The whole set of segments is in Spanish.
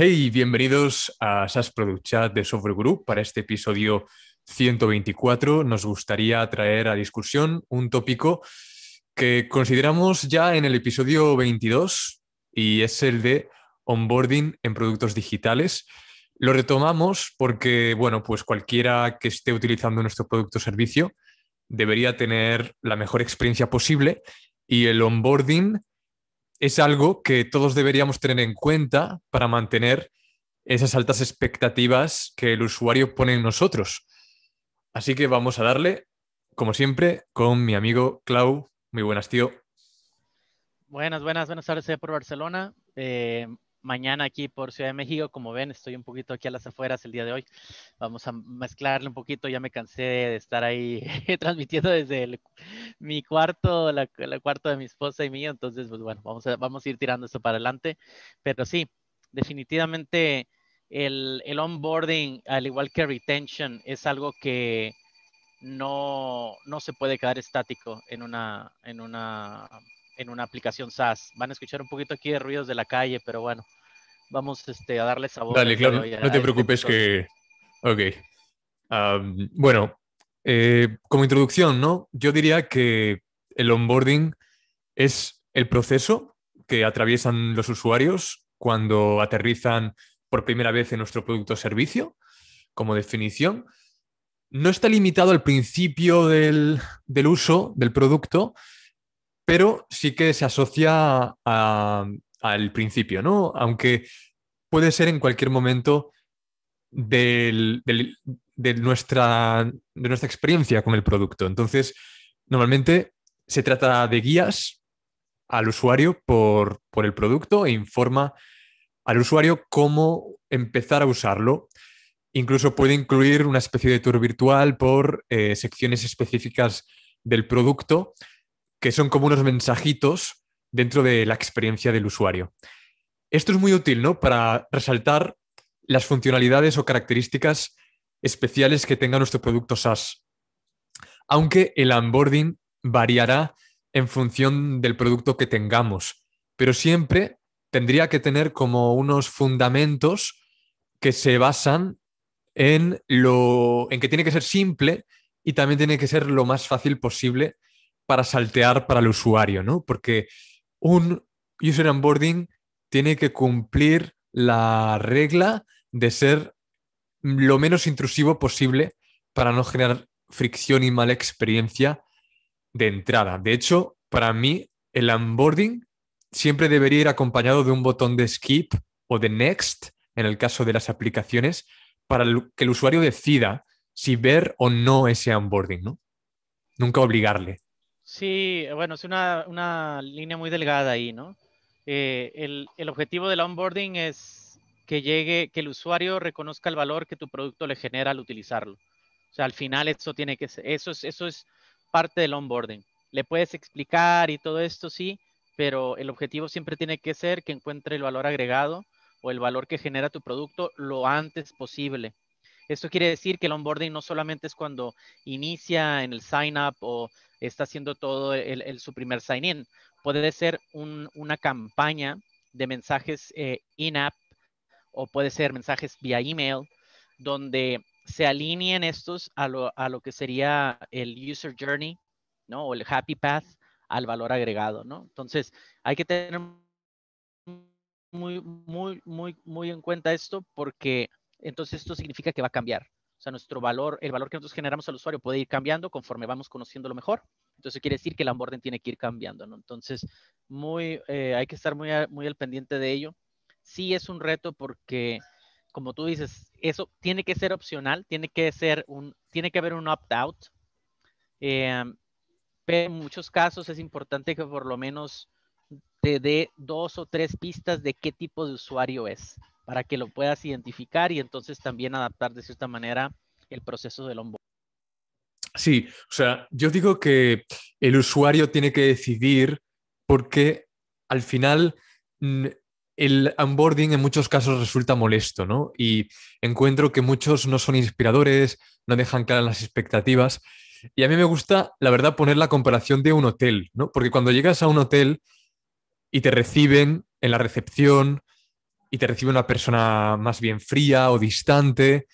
Hey, bienvenidos a SAS Product Chat de Software Group. Para este episodio 124 nos gustaría traer a discusión un tópico que consideramos ya en el episodio 22 y es el de onboarding en productos digitales. Lo retomamos porque, bueno, pues cualquiera que esté utilizando nuestro producto o servicio debería tener la mejor experiencia posible y el onboarding es algo que todos deberíamos tener en cuenta para mantener esas altas expectativas que el usuario pone en nosotros. Así que vamos a darle, como siempre, con mi amigo Clau. Muy buenas, tío. Buenas, buenas, buenas tardes eh, por Barcelona. Eh, mañana aquí por Ciudad de México. Como ven, estoy un poquito aquí a las afueras el día de hoy. Vamos a mezclarle un poquito. Ya me cansé de estar ahí transmitiendo desde mi cuarto, la, cuarto de mi esposa y mío. Entonces, pues bueno, vamos a, vamos a ir tirando esto para adelante. Pero sí, definitivamente el, onboarding, al igual que retention, es algo que no, no se puede quedar estático en una, en una en una aplicación SaaS. Van a escuchar un poquito aquí de ruidos de la calle, pero bueno, vamos este, a darle sabor. Dale, claro, no te este preocupes que... Ok. bueno, eh, como introducción, ¿no? Yo diría que el onboarding es el proceso que atraviesan los usuarios cuando aterrizan por primera vez en nuestro producto o servicio, como definición. No está limitado al principio del, del uso del producto, pero sí que se asocia al principio, ¿no? Aunque puede ser en cualquier momento de, nuestra, de nuestra experiencia con el producto. Entonces, normalmente se trata de guías al usuario por, el producto e informa al usuario cómo empezar a usarlo. Incluso puede incluir una especie de tour virtual por eh, secciones específicas del producto que son como unos mensajitos dentro de la experiencia del usuario. Esto es muy útil, ¿no? Para resaltar las funcionalidades o características especiales que tenga nuestro producto SaaS. Aunque el onboarding variará en función del producto que tengamos, pero siempre tendría que tener como unos fundamentos que se basan en lo en que tiene que ser simple y también tiene que ser lo más fácil posible para saltear para el usuario, ¿no? Porque un user onboarding tiene que cumplir la regla de ser lo menos intrusivo posible para no generar fricción y mala experiencia de entrada. De hecho, para mí, el onboarding siempre debería ir acompañado de un botón de skip o de next, en el caso de las aplicaciones, para que el usuario decida si ver o no ese onboarding, ¿no? Nunca obligarle. Sí, eh, bueno, es una, línea muy delgada ahí, ¿no? Eh, el, el, objetivo del onboarding es que llegue, que el usuario reconozca el valor que tu producto le genera al utilizarlo. O sea, al final eso tiene que ser, eso es, eso es parte del onboarding. Le puedes explicar y todo esto, sí, pero el objetivo siempre tiene que ser que encuentre el valor agregado o el valor que genera tu producto lo antes posible. Esto quiere decir que el onboarding no solamente es cuando inicia en el sign up o está haciendo todo el, su primer sign in, puede ser una campaña de mensajes eh, in-app o puede ser mensajes vía email, donde se alineen estos a lo, a lo, que sería el user journey, ¿no? O el happy path al valor agregado, ¿no? Entonces, hay que tener muy, muy, muy, muy en cuenta esto porque entonces esto significa que va a cambiar. O sea, nuestro valor, el valor que nosotros generamos al usuario puede ir cambiando conforme vamos conociéndolo mejor. Entonces quiere decir que el onboarding tiene que ir cambiando, Entonces, eh, hay que estar muy, al pendiente de ello. Sí es un reto porque, como tú dices, eso tiene que ser opcional, tiene que ser un, tiene que haber un opt-out. Em, pero en muchos casos es importante que por lo menos te dé dos o tres pistas de qué tipo de usuario es para que lo puedas identificar y entonces también adaptar de cierta manera el proceso del onboarding. Sí, o sea, yo digo que el usuario tiene que decidir porque al final mm, el onboarding en muchos casos resulta molesto, ¿no? Y encuentro que muchos no son inspiradores, no dejan claras las expectativas. Y a mí me gusta, la verdad, poner la comparación de un hotel, ¿no? Porque cuando llegas a un hotel y te reciben en la recepción, y te recibe una persona más bien fría o distante.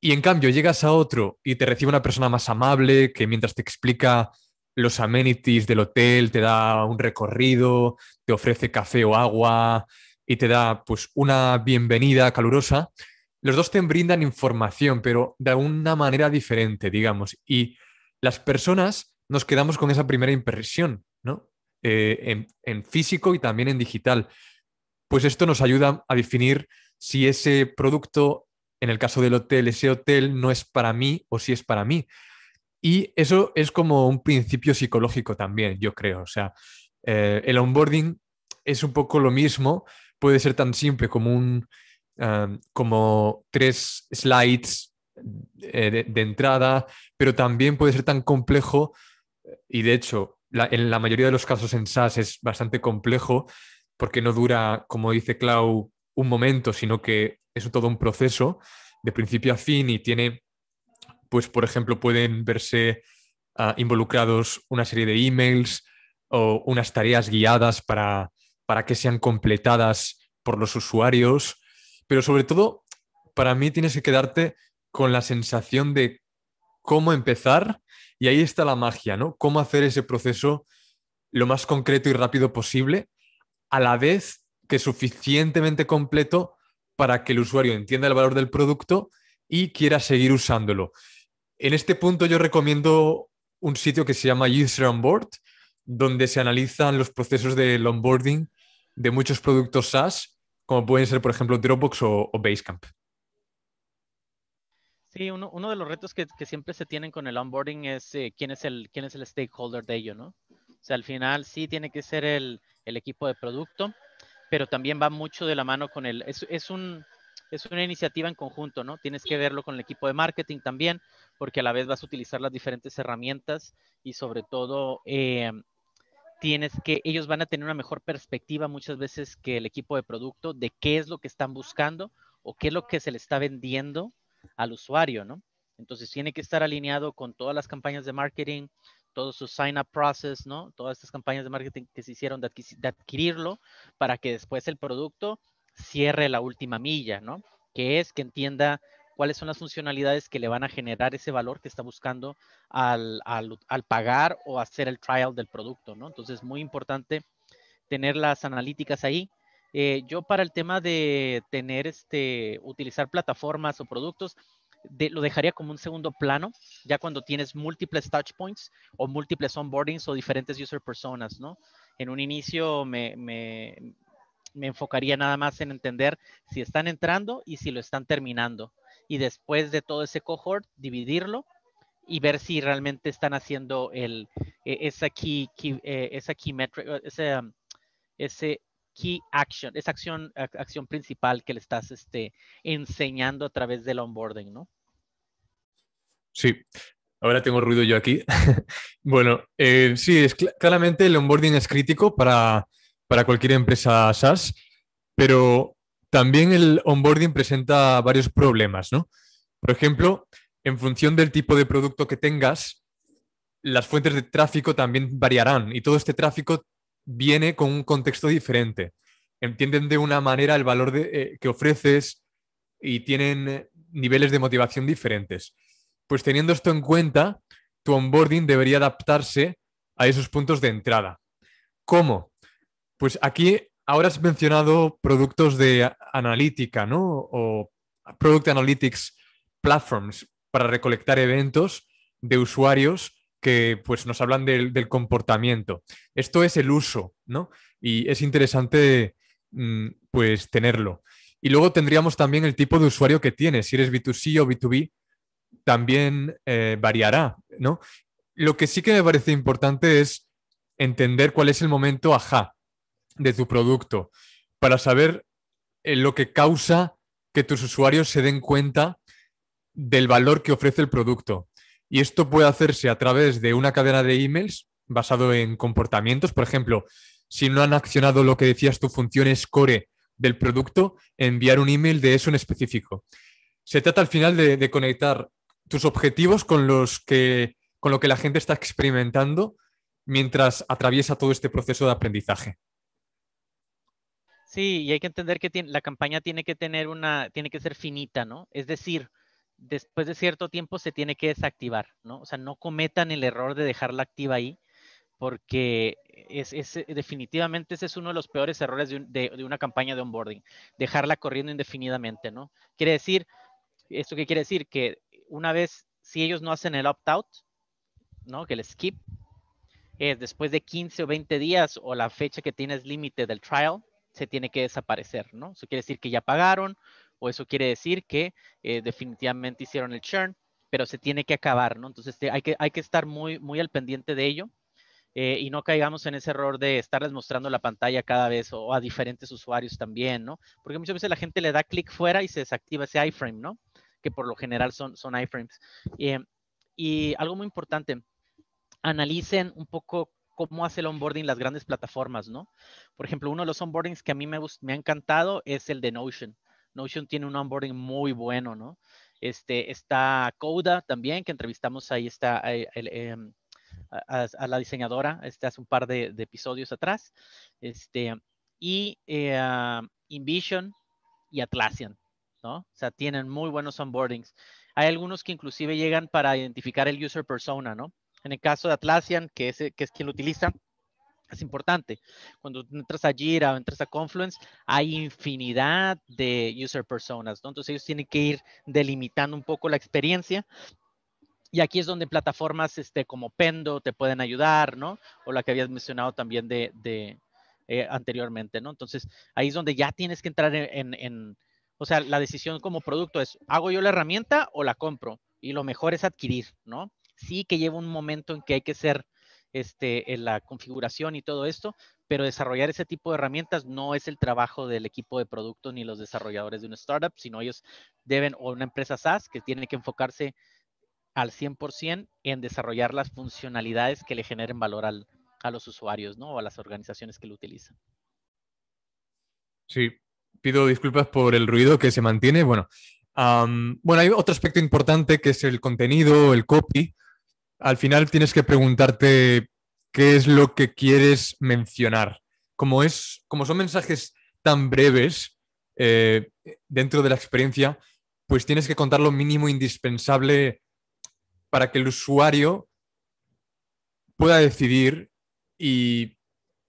Y en cambio llegas a otro y te recibe una persona más amable que mientras te explica los amenities del hotel, te da un recorrido, te ofrece café o agua y te da pues una bienvenida calurosa. Los dos te brindan información, pero de una manera diferente, digamos. Y las personas nos quedamos con esa primera impresión, ¿no? Eh, en físico y también en digital pues esto nos ayuda a definir si ese producto, en el caso del hotel, ese hotel no es para mí o si es para mí. Y eso es como un principio psicológico también, yo creo. O sea, eh, el onboarding es un poco lo mismo, puede ser tan simple como eh, como tres slides eh, de, entrada, pero también puede ser tan complejo, y de hecho, en la mayoría de los casos en SaaS es bastante complejo, porque no dura, como dice Clau, un momento, sino que es todo un proceso de principio a fin y tiene, pues, por ejemplo, pueden verse ah, involucrados una serie de emails o unas tareas guiadas para, para que sean completadas por los usuarios, pero sobre todo, para mí tienes que quedarte con la sensación de cómo empezar y ahí está la magia, ¿no? Cómo hacer ese proceso lo más concreto y rápido posible a la vez que suficientemente completo para que el usuario entienda el valor del producto y quiera seguir usándolo. En este punto yo recomiendo un sitio que se llama User Onboard, donde se analizan los procesos del onboarding de muchos productos SaaS, como pueden ser, por ejemplo, Dropbox o, Basecamp. Sí, uno, de los retos que, siempre se tienen con el onboarding es eh, quién, es el, quién es el stakeholder de ello, ¿no? sea, al final sí tiene que ser el, equipo de producto, pero también va mucho de la mano con el, es, es, una iniciativa en conjunto, ¿no? Tienes que verlo con el equipo de marketing también, porque a la vez vas a utilizar las diferentes herramientas y sobre todo eh, tienes que, ellos van a tener una mejor perspectiva muchas veces que el equipo de producto de qué es lo que están buscando o qué es lo que se le está vendiendo al usuario, ¿no? Entonces tiene que estar alineado con todas las campañas de marketing, todo su sign up process, ¿no? Todas estas campañas de marketing que se hicieron de, adquirirlo para que después el producto cierre la última milla, ¿no? Que es que entienda cuáles son las funcionalidades que le van a generar ese valor que está buscando al, al, al, pagar o hacer el trial del producto, ¿no? Entonces, muy importante tener las analíticas ahí. Eh, yo para el tema de tener este, utilizar plataformas o productos, lo dejaría como un segundo plano, ya cuando tienes múltiples touch points o múltiples onboardings o diferentes user personas, ¿no? En un inicio me, enfocaría nada más en entender si están entrando y si lo están terminando. Y después de todo ese cohort, dividirlo y ver si realmente están haciendo el, e, esa key, key, eh, esa key metric, ese, ese key action, esa acción, acción principal que le estás este, enseñando a través del onboarding, ¿no? Sí, ahora tengo ruido yo aquí. bueno, eh, sí, claramente el onboarding es crítico para, para cualquier empresa SaaS, pero también el onboarding presenta varios problemas, ¿no? Por ejemplo, en función del tipo de producto que tengas, las fuentes de tráfico también variarán y todo este tráfico viene con un contexto diferente. Entienden de una manera el valor eh, que ofreces y tienen eh, niveles de motivación diferentes. Pues teniendo esto en cuenta, tu onboarding debería adaptarse a esos puntos de entrada. ¿Cómo? Pues aquí ahora has mencionado productos de analítica, ¿no? O Product Analytics Platforms para recolectar eventos de usuarios que pues, nos hablan del, comportamiento. Esto es el uso, ¿no? Y es interesante mm, pues, tenerlo. Y luego tendríamos también el tipo de usuario que tienes. Si eres B2C o B2B, también eh, variará, ¿no? Lo que sí que me parece importante es entender cuál es el momento ajá de tu producto para saber eh, lo que causa que tus usuarios se den cuenta del valor que ofrece el producto. Y esto puede hacerse a través de una cadena de emails basado en comportamientos. Por ejemplo, si no han accionado lo que decías tu función es core del producto, enviar un email de eso en específico. Se trata al final de, conectar tus objetivos con los que con lo que la gente está experimentando mientras atraviesa todo este proceso de aprendizaje. Sí, y hay que entender que la campaña tiene que tener una, tiene que ser finita, ¿no? Es decir, después de cierto tiempo se tiene que desactivar, ¿no? O sea, no cometan el error de dejarla activa ahí, porque es, definitivamente ese es uno de los peores errores de, una campaña de onboarding, dejarla corriendo indefinidamente, ¿no? Quiere decir, ¿esto qué quiere decir? Que una vez, si ellos no hacen el opt-out, ¿no? Que el skip, es después de 15 o 20 días o la fecha que tienes límite del trial, se tiene que desaparecer, ¿no? Eso quiere decir que ya pagaron, o eso quiere decir que eh, definitivamente hicieron el churn, pero se tiene que acabar, ¿no? Entonces hay, que, hay que estar muy, muy al pendiente de ello eh, y no caigamos en ese error de estarles mostrando la pantalla cada vez o, a diferentes usuarios también, ¿no? Porque muchas veces la gente le da clic fuera y se desactiva ese iframe, ¿no? Que por lo general son, son iframes. Eh, y algo muy importante, analicen un poco cómo hace el onboarding las grandes plataformas, ¿no? Por ejemplo, uno de los onboardings que a mí me, me ha encantado es el de Notion. Notion tiene un onboarding muy bueno, ¿no? Este, está Coda también, que entrevistamos ahí, está em, a, la diseñadora Está hace un par de, episodios atrás. Este, y eh, ah, Invision y Atlassian, ¿no? O sea, tienen muy buenos onboardings. Hay algunos que inclusive llegan para identificar el user persona, ¿no? En el caso de Atlassian, que que es quien lo utiliza, es importante. Cuando entras a Jira o entras a Confluence, hay infinidad de user personas, ¿no? Entonces ellos tienen que ir delimitando un poco la experiencia. Y aquí es donde plataformas este, como Pendo te pueden ayudar, ¿no? O la que habías mencionado también de, eh, anteriormente, ¿no? Entonces ahí es donde ya tienes que entrar en, o sea, la decisión como producto es, ¿hago yo la herramienta o la compro? Y lo mejor es adquirir, ¿no? Sí que lleva un momento en que hay que ser este, en la configuración y todo esto, pero desarrollar ese tipo de herramientas no es el trabajo del equipo de producto ni los desarrolladores de una startup, sino ellos deben, o una empresa SaaS que tiene que enfocarse al 100% en desarrollar las funcionalidades que le generen valor a los usuarios, ¿no? O a las organizaciones que lo utilizan. Sí, pido disculpas por el ruido que se mantiene. Bueno, bueno hay otro aspecto importante que es el contenido, el copy al final tienes que preguntarte qué es lo que quieres mencionar. Como, es, como son mensajes tan breves eh, dentro de la experiencia, pues tienes que contar lo mínimo indispensable para que el usuario pueda decidir y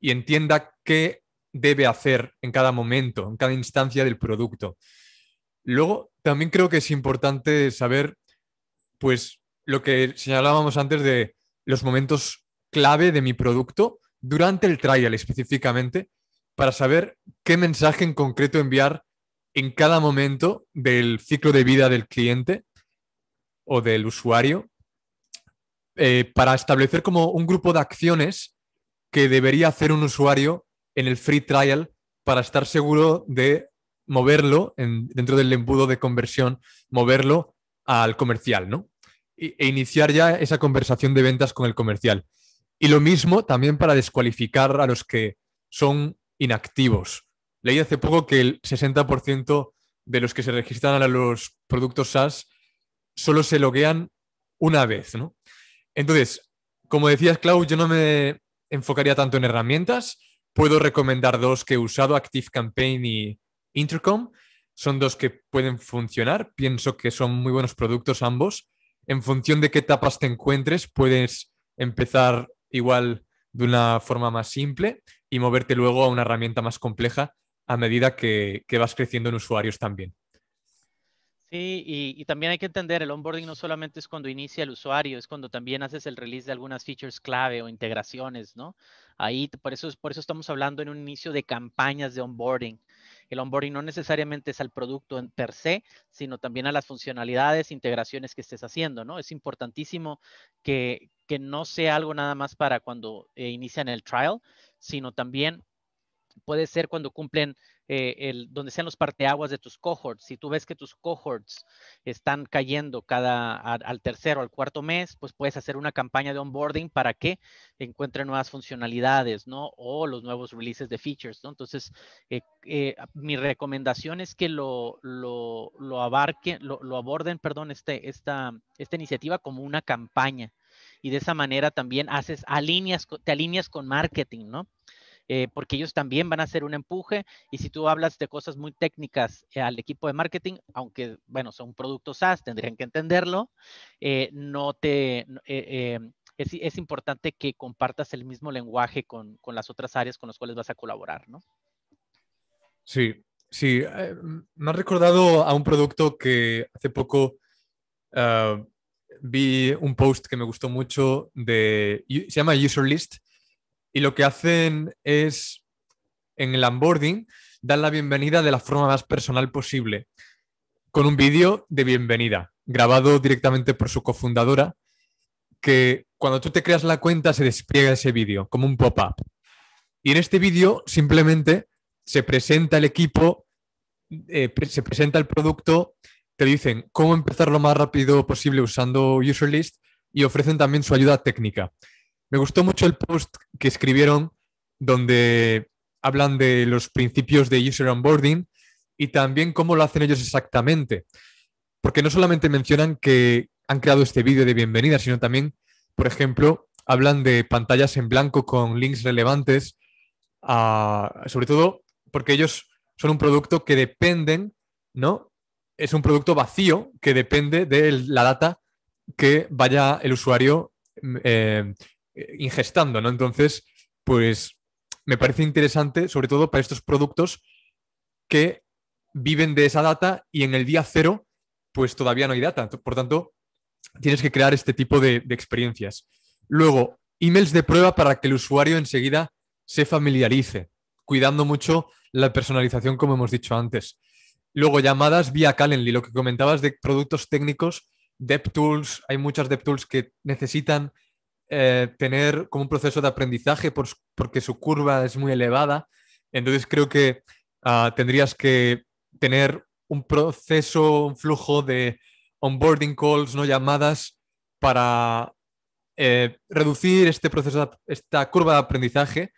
entienda qué debe hacer en cada momento, en cada instancia del producto. Luego, también creo que es importante saber, pues, lo que señalábamos antes de los momentos clave de mi producto durante el trial específicamente para saber qué mensaje en concreto enviar en cada momento del ciclo de vida del cliente o del usuario eh, para establecer como un grupo de acciones que debería hacer un usuario en el free trial para estar seguro de moverlo dentro del embudo de conversión, moverlo al comercial, ¿no? E, e iniciar ya esa conversación de ventas con el comercial. Y lo mismo también para descualificar a los que son inactivos. Leí hace poco que el 60% de los que se registran a los productos SaaS solo se loguean una vez, Entonces, como decías, Clau, yo no me enfocaría tanto en herramientas. Puedo recomendar dos que he usado, Active Campaign y Intercom. Son dos que pueden funcionar. Pienso que son muy buenos productos ambos en función de qué etapas te encuentres, puedes empezar igual de una forma más simple y moverte luego a una herramienta más compleja a medida que, que vas creciendo en usuarios también. Sí, y, también hay que entender, el onboarding no solamente es cuando inicia el usuario, es cuando también haces el release de algunas features clave o integraciones, ¿no? Ahí, por eso, por eso estamos hablando en un inicio de campañas de onboarding. El onboarding no necesariamente es al producto en per se, sino también a las funcionalidades, integraciones que estés haciendo, ¿no? Es importantísimo que, no sea algo nada más para cuando eh, inician el trial, sino también Puede ser cuando cumplen eh, el, donde sean los parteaguas de tus cohorts. Si tú ves que tus cohorts están cayendo cada al tercero, al cuarto mes, pues puedes hacer una campaña de onboarding para que encuentren nuevas funcionalidades, ¿no? O los nuevos releases de features, ¿no? Entonces, eh, eh, mi recomendación es que lo, lo, lo abarquen, lo, aborden, perdón, este, esta, esta iniciativa como una campaña. Y de esa manera también haces, te alineas con marketing, ¿no? Eh, porque ellos también van a hacer un empuje. Y si tú hablas de cosas muy técnicas eh, al equipo de marketing, aunque, bueno, son productos SaaS, tendrían que entenderlo, eh, no te... Em, es, importante que compartas el mismo lenguaje con, con, las otras áreas con las cuales vas a colaborar, ¿no? Sí, sí. me ha recordado a un producto que hace poco ah, vi un post que me gustó mucho de. Se llama User List y lo que hacen es, en el onboarding, dar la bienvenida de la forma más personal posible, con un vídeo de bienvenida, grabado directamente por su cofundadora, que cuando tú te creas la cuenta se despliega ese vídeo, como un pop-up. Y en este vídeo simplemente se presenta el equipo, eh, se presenta el producto, te dicen cómo empezar lo más rápido posible usando UserList y ofrecen también su ayuda técnica. Me gustó mucho el post que escribieron donde hablan de los principios de user onboarding y también cómo lo hacen ellos exactamente. Porque no solamente mencionan que han creado este vídeo de bienvenida, sino también, por ejemplo, hablan de pantallas en blanco con links relevantes, sobre todo porque ellos son un producto que dependen, ¿no? Es un producto vacío que depende de la data que vaya el usuario eh, eh, ingestando, ¿no? Entonces, pues me parece interesante, sobre todo para estos productos que viven de esa data y en el día cero, pues todavía no hay data. Por tanto, tienes que crear este tipo de, experiencias. Luego, emails de prueba para que el usuario enseguida se familiarice, cuidando mucho la personalización, como hemos dicho antes. Luego, llamadas vía Calendly, lo que comentabas de productos técnicos, DevTools, hay muchas DevTools que necesitan eh, tener como un proceso de aprendizaje porque su curva es muy elevada. Entonces creo que ah, tendrías que tener un proceso, un flujo de onboarding calls, no llamadas, para eh, reducir este proceso, esta curva de aprendizaje.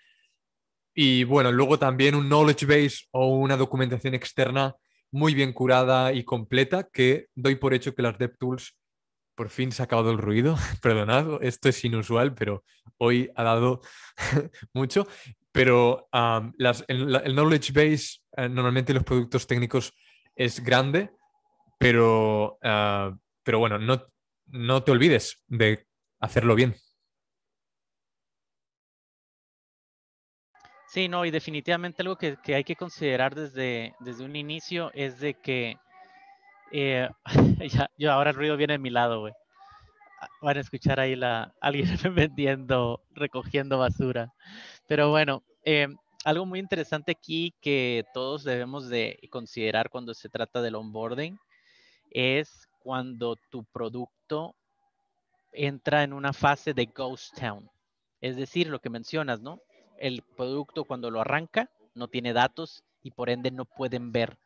Y bueno, luego también un knowledge base o una documentación externa muy bien curada y completa que doy por hecho que las DevTools por fin se ha acabado el ruido, perdonad, esto es inusual, pero hoy ha dado mucho. Pero el, knowledge base, eh, normalmente los productos técnicos es grande, pero, ah, pero bueno, no, no te olvides de hacerlo bien. Sí, no, y definitivamente algo que, que hay que considerar desde, desde un inicio es de que eh, yo ahora el ruido viene de mi lado, güey. Ah, van a escuchar ahí la, alguien vendiendo, recogiendo basura. Pero bueno, eh, algo muy interesante aquí que todos debemos de considerar cuando se trata del onboarding es cuando tu producto entra en una fase de ghost town. Es decir, lo que mencionas, ¿no? El producto cuando lo arranca no tiene datos y por ende no pueden ver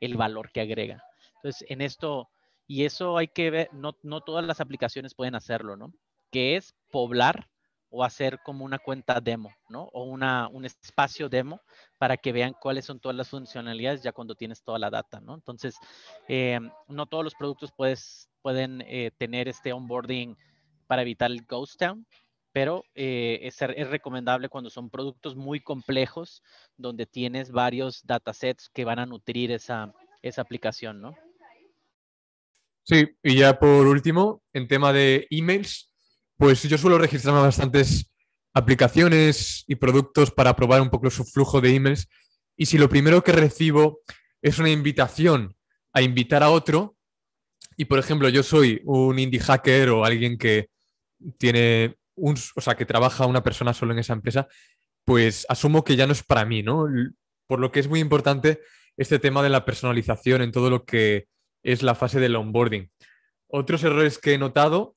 el valor que agrega. Entonces, en esto, y eso hay que ver, no, todas las aplicaciones pueden hacerlo, ¿no? Que es poblar o hacer como una cuenta demo, ¿no? O una, un espacio demo para que vean cuáles son todas las funcionalidades ya cuando tienes toda la data, ¿no? Entonces, eh, no todos los productos puedes, pueden eh, tener este onboarding para evitar el ghost town, pero eh, es, recomendable cuando son productos muy complejos donde tienes varios datasets que van a nutrir esa, esa aplicación, ¿no? Sí, y ya por último, en tema de emails, pues yo suelo registrarme bastantes aplicaciones y productos para probar un poco su flujo de emails. Y si lo primero que recibo es una invitación a invitar a otro, y por ejemplo, yo soy un indie hacker o alguien que tiene un, o sea, que trabaja una persona solo en esa empresa, pues asumo que ya no es para mí, ¿no? Por lo que es muy importante este tema de la personalización en todo lo que es la fase del onboarding. Otros errores que he notado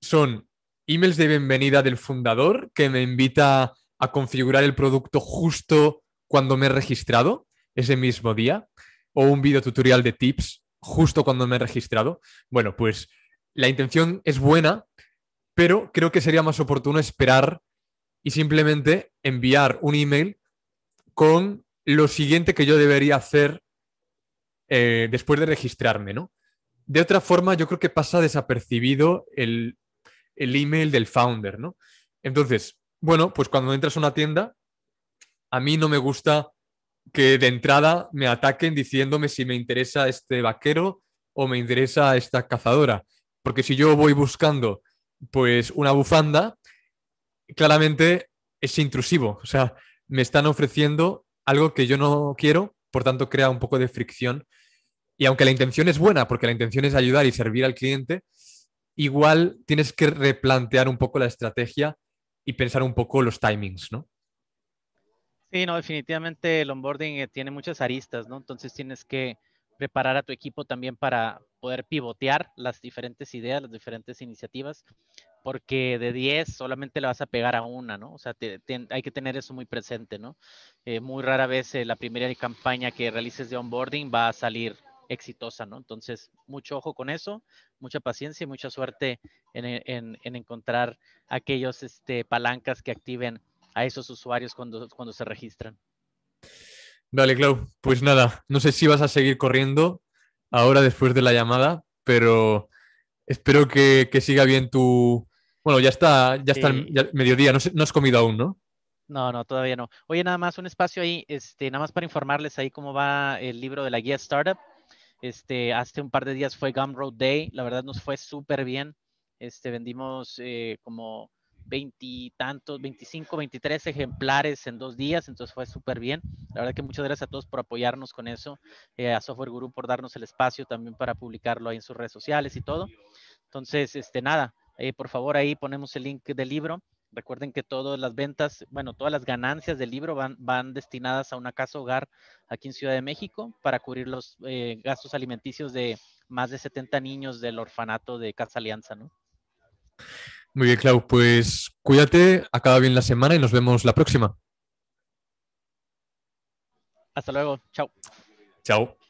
son emails de bienvenida del fundador que me invita a configurar el producto justo cuando me he registrado ese mismo día o un video tutorial de tips justo cuando me he registrado. Bueno, pues la intención es buena, pero creo que sería más oportuno esperar y simplemente enviar un email con lo siguiente que yo debería hacer eh, después de registrarme, ¿no? De otra forma, yo creo que pasa desapercibido el, email del founder, ¿no? Entonces, bueno, pues cuando entras a una tienda, a mí no me gusta que de entrada me ataquen diciéndome si me interesa este vaquero o me interesa esta cazadora. Porque si yo voy buscando pues una bufanda, claramente es intrusivo. O sea, me están ofreciendo algo que yo no quiero, por tanto crea un poco de fricción y aunque la intención es buena, porque la intención es ayudar y servir al cliente, igual tienes que replantear un poco la estrategia y pensar un poco los timings, ¿no? Sí, no, definitivamente el onboarding eh, tiene muchas aristas, ¿no? Entonces tienes que preparar a tu equipo también para poder pivotear las diferentes ideas, las diferentes iniciativas, porque de 10 solamente le vas a pegar a una, ¿no? O sea, hay que tener eso muy presente, ¿no? Eh, muy rara vez eh, la primera campaña que realices de onboarding va a salir exitosa, ¿no? Entonces, mucho ojo con eso, mucha paciencia y mucha suerte e, en, encontrar aquellos este, palancas que activen a esos usuarios cuando, cuando se registran. Vale, Clau, pues nada, no sé si vas a seguir corriendo ahora después de la llamada, pero espero que, siga bien tu... Bueno, ya está, ya está el, mediodía, no, no has comido aún, ¿no? No, no, todavía no. Oye, nada más un espacio ahí, este, nada más para informarles ahí cómo va el libro de la guía Startup. Este, hace un par de días fue Gumroad Day, la verdad nos fue súper bien. Este, vendimos eh, como veintitantos, veinticinco, veintitrés ejemplares en dos días, entonces fue súper bien. La verdad que muchas gracias a todos por apoyarnos con eso, eh, a Software Guru por darnos el espacio también para publicarlo ahí en sus redes sociales y todo. Entonces, este, nada, eh, por favor ahí ponemos el link del libro Recuerden que todas las ventas, bueno, todas las ganancias del libro van, destinadas a una casa hogar aquí en Ciudad de México para cubrir los eh, gastos alimenticios de más de 70 niños del orfanato de Casa Alianza, ¿no? Muy bien, Clau, pues cuídate, acaba bien la semana y nos vemos la próxima. Hasta luego, chao. Chao.